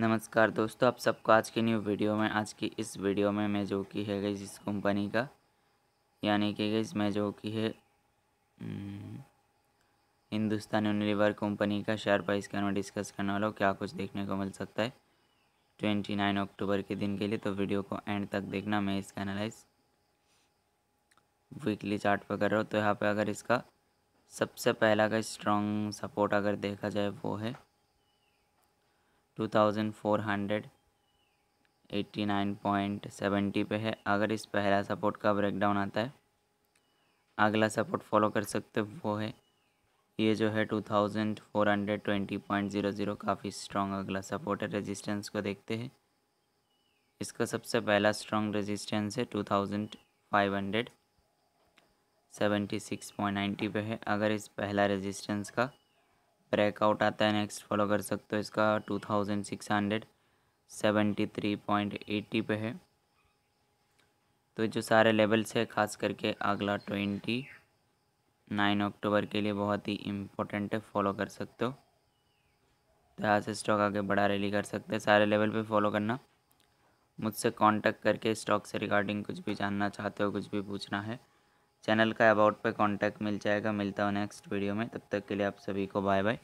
नमस्कार दोस्तों आप सबको आज की न्यू वीडियो में आज की इस वीडियो में मैं जो की है गई इस कंपनी का यानी कि गई मैं जो की है हम्म, हिंदुस्तान यूनिलीवर कंपनी का शेयर प्राइस का मैं डिस्कस करने वाला हूँ क्या कुछ देखने को मिल सकता है ट्वेंटी नाइन अक्टूबर के दिन के लिए तो वीडियो को एंड तक देखना मैं इसका एनालाइज वीकली चार्ट पर कर रहा हूँ तो यहाँ पर अगर इसका सबसे पहला का स्ट्रॉन्ग सपोर्ट अगर देखा जाए वो है two thousand four hundred eighty nine point seventy पे है अगर इस पहला सपोर्ट का ब्रेकडाउन आता है अगला सपोर्ट फॉलो कर सकते हो वो है ये जो है two thousand four hundred twenty point zero zero काफ़ी स्ट्रॉन्ग अगला सपोर्ट है रेजिस्टेंस को देखते हैं इसका सबसे पहला स्ट्रॉन्ग रेजिस्टेंस है two thousand five hundred seventy six point ninety पे है अगर इस पहला रेजिस्टेंस का ब्रेकआउट आता है नेक्स्ट फॉलो कर सकते हो इसका two thousand six hundred seventy three point eighty पे है तो जो सारे लेवल्स है खास करके अगला ट्वेंटी नाइन अक्टूबर के लिए बहुत ही इम्पोर्टेंट है फॉलो कर सकते हो तो यहाँ से स्टॉक आगे बड़ा रैली कर सकते हैं सारे लेवल पे फॉलो करना मुझसे कांटेक्ट करके स्टॉक से रिगार्डिंग कुछ भी जानना चाहते हो कुछ भी पूछना है चैनल का अबाउट पे कांटेक्ट मिल जाएगा मिलता हूँ नेक्स्ट वीडियो में तब तक के लिए आप सभी को बाय बाय